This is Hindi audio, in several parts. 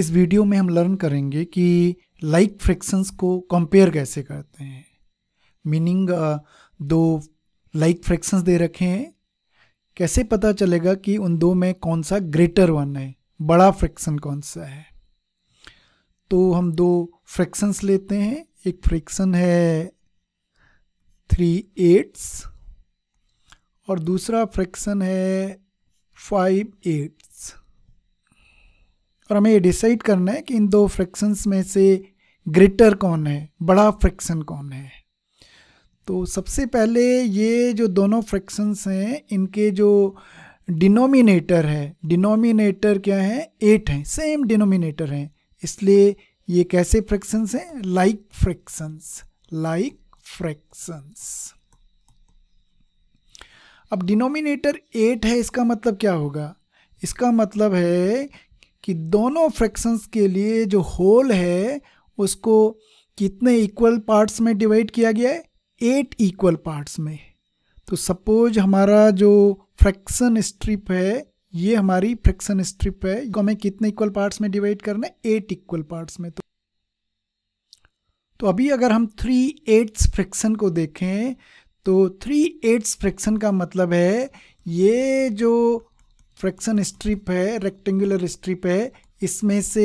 इस वीडियो में हम लर्न करेंगे कि लाइक फ्रैक्शंस को कंपेयर कैसे करते हैं मीनिंग दो लाइक फ्रैक्शंस दे रखे हैं कैसे पता चलेगा कि उन दो में कौन सा ग्रेटर वन है बड़ा फ्रैक्शन कौन सा है तो हम दो फ्रैक्शंस लेते हैं एक फ्रैक्शन है थ्री एट्स और दूसरा फ्रैक्शन है फाइव एट्स और हमें ये डिसाइड करना है कि इन दो फ्रैक्शंस में से ग्रेटर कौन है बड़ा फ्रैक्शन कौन है तो सबसे पहले ये जो दोनों फ्रैक्शंस हैं इनके जो डिनोमिनेटर है डिनोमिनेटर क्या है एट हैं सेम डिनोमिनेटर हैं इसलिए ये कैसे फ्रैक्शंस हैं लाइक फ्रैक्शंस लाइक फ्रैक्शंस अब डिनोमिनेटर एट है इसका मतलब क्या होगा इसका मतलब है कि दोनों फ्रैक्शंस के लिए जो होल है उसको कितने इक्वल पार्ट्स में डिवाइड किया गया है एट इक्वल पार्ट्स में तो सपोज हमारा जो फ्रैक्शन स्ट्रिप है ये हमारी फ्रैक्शन स्ट्रिप है हमें कितने इक्वल पार्ट्स में डिवाइड करना है एट इक्वल पार्ट्स में तो तो अभी अगर हम थ्री एट्स फ्रैक्शन को देखें तो थ्री एट्स फ्रैक्शन का मतलब है ये जो फ्रैक्शन स्ट्रिप है रेक्टेंगुलर स्ट्रिप है इसमें से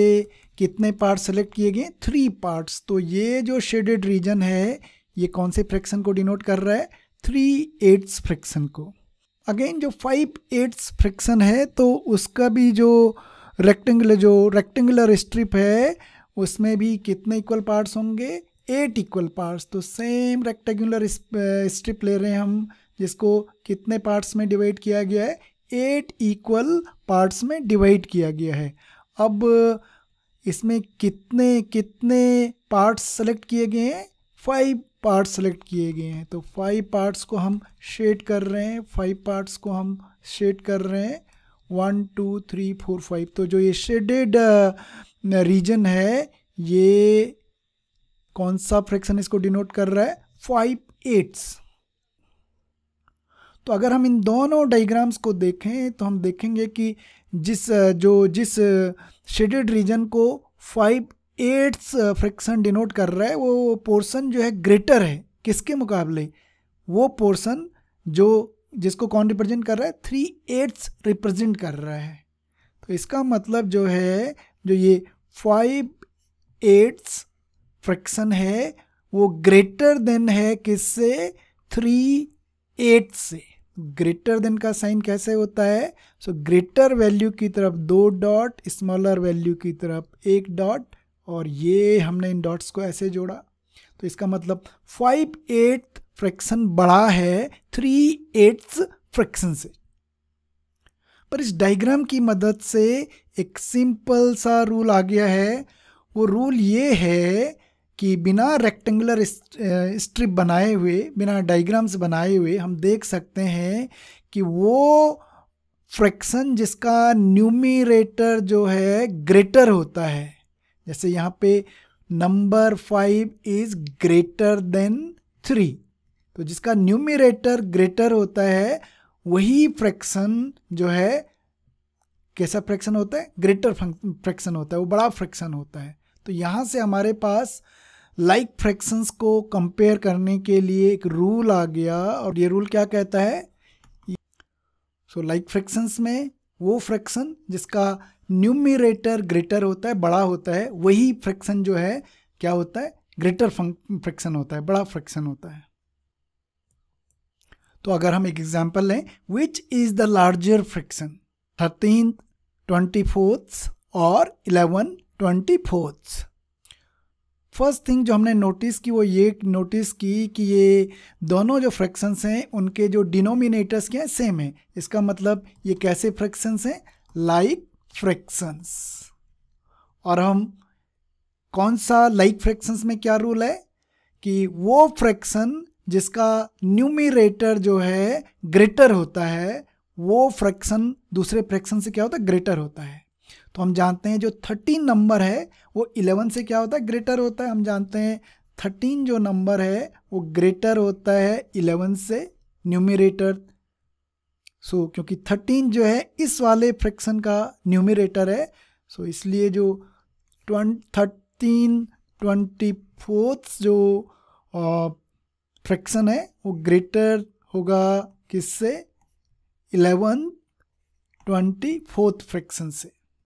कितने पार्ट सेलेक्ट किए गए थ्री पार्ट्स तो ये जो शेडेड रीजन है ये कौन से फ्रैक्शन को डिनोट कर रहा है थ्री एट्स फ्रैक्शन को अगेन जो फाइव एट्स फ्रैक्शन है तो उसका भी जो रेक्टेंगुलर जो रेक्टेंगुलर स्ट्रिप है उसमें भी कितने इक्वल पार्ट्स होंगे एट इक्वल पार्ट्स तो सेम रेक्टेंगुलर स्ट्रिप ले रहे हैं हम जिसको कितने पार्ट्स में डिवाइड किया गया है एट इक्वल पार्ट्स में डिवाइड किया गया है अब इसमें कितने कितने पार्ट्स सेलेक्ट किए गए हैं फाइव पार्ट्स सेलेक्ट किए गए हैं तो फाइव पार्ट्स को हम शेड कर रहे हैं फाइव पार्ट्स को हम शेड कर रहे हैं one two three four five तो जो ये शेडेड रीजन है ये कौन सा फ्रैक्शन इसको डिनोट कर रहा है फाइव एट्स तो अगर हम इन दोनों डायग्राम्स को देखें तो हम देखेंगे कि जिस जो जिस शेडेड रीजन को फाइव एट्स फ्रिक्शन डिनोट कर रहा है वो पोर्शन जो है ग्रेटर है किसके मुकाबले वो पोर्शन जो जिसको कौन रिप्रेजेंट कर रहा है थ्री एट्स रिप्रेजेंट कर रहा है तो इसका मतलब जो है जो ये फाइव एट्स फ्रैक्शन है वो ग्रेटर देन है किससे थ्री एट्स से ग्रेटर देन का साइन कैसे होता है सो ग्रेटर वैल्यू की तरफ दो डॉट स्मॉलर वैल्यू की तरफ एक डॉट और ये हमने इन डॉट्स को ऐसे जोड़ा तो इसका मतलब फाइव एट्थ फ्रैक्शन बड़ा है थ्री एट्थ फ्रैक्शन से पर इस डायग्राम की मदद से एक सिंपल सा रूल आ गया है वो रूल ये है कि बिना रेक्टेंगुलर स्ट्रिप बनाए हुए बिना डायग्राम्स बनाए हुए हम देख सकते हैं कि वो फ्रैक्शन जिसका न्यूमिरेटर जो है ग्रेटर होता है जैसे यहाँ पे number five is greater than three तो जिसका न्यूमिरेटर ग्रेटर होता है वही फ्रैक्शन जो है कैसा फ्रैक्शन होता है ग्रेटर फ्रैक्शन होता है वो बड़ा फ्रैक्शन होता है तो यहाँ से हमारे पास लाइक like फ्रैक्शंस को कंपेयर करने के लिए एक रूल आ गया और ये रूल क्या कहता है सो लाइक फ्रैक्शंस में वो फ्रैक्शन जिसका न्यूमिरेटर ग्रेटर होता है बड़ा होता है वही फ्रैक्शन जो है क्या होता है ग्रेटर फ्रैक्शन होता है बड़ा फ्रैक्शन होता है तो अगर हम एक एग्जाम्पल लें which is the larger fraction thirteen twenty fourth और eleven twenty fourth first thing जो हमने नोटिस की वो ये नोटिस की कि ये दोनों जो फ्रैक्शंस हैं उनके जो डिनोमिनेटर्स क्या हैं सेम हैं इसका मतलब ये कैसे फ्रैक्शंस हैं लाइक फ्रैक्शंस और हम कौन सा लाइक like फ्रैक्शंस में क्या रूल है कि वो फ्रैक्शन जिसका न्यूमिरेटर जो है ग्रेटर होता है वो फ्रैक्शन दूसरे फ्रैक्शन से क्या होता है ग्रेटर होता है तो हम जानते हैं जो थर्टीन नंबर है वो इलेवन से क्या होता है ग्रेटर होता है हम जानते हैं थर्टीन जो नंबर है वो ग्रेटर होता है इलेवन से न्यूमिरेटर सो so, क्योंकि थर्टीन जो है इस वाले फ्रैक्शन का न्यूमिरेटर है सो so, इसलिए जो ट्वेंट थर्टीन ट्वेंटी फोर्थ जो फ्रैक्शन है वो ग्रेटर होगा किससे इलेवन ट्वेंटी फोर्थ फ्रैक्शन से